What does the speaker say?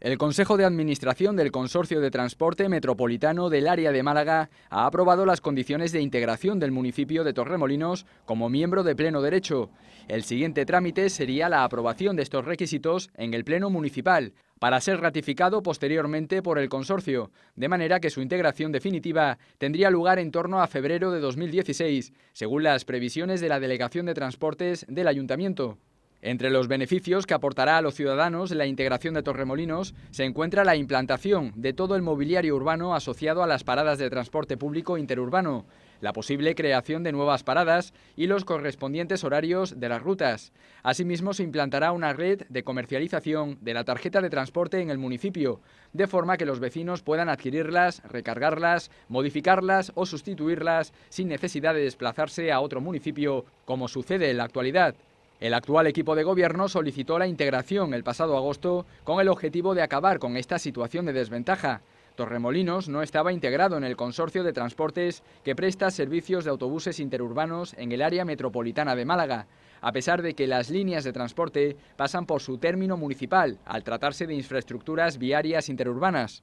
El Consejo de Administración del Consorcio de Transporte Metropolitano del Área de Málaga ha aprobado las condiciones de integración del municipio de Torremolinos como miembro de pleno derecho. El siguiente trámite sería la aprobación de estos requisitos en el Pleno Municipal, para ser ratificado posteriormente por el consorcio, de manera que su integración definitiva tendría lugar en torno a febrero de 2016, según las previsiones de la Delegación de Transportes del Ayuntamiento. Entre los beneficios que aportará a los ciudadanos la integración de Torremolinos se encuentra la implantación de todo el mobiliario urbano asociado a las paradas de transporte público interurbano, la posible creación de nuevas paradas y los correspondientes horarios de las rutas. Asimismo, se implantará una red de comercialización de la tarjeta de transporte en el municipio, de forma que los vecinos puedan adquirirlas, recargarlas, modificarlas o sustituirlas sin necesidad de desplazarse a otro municipio, como sucede en la actualidad. El actual equipo de gobierno solicitó la integración el pasado agosto con el objetivo de acabar con esta situación de desventaja. Torremolinos no estaba integrado en el consorcio de transportes que presta servicios de autobuses interurbanos en el área metropolitana de Málaga, a pesar de que las líneas de transporte pasan por su término municipal al tratarse de infraestructuras viarias interurbanas.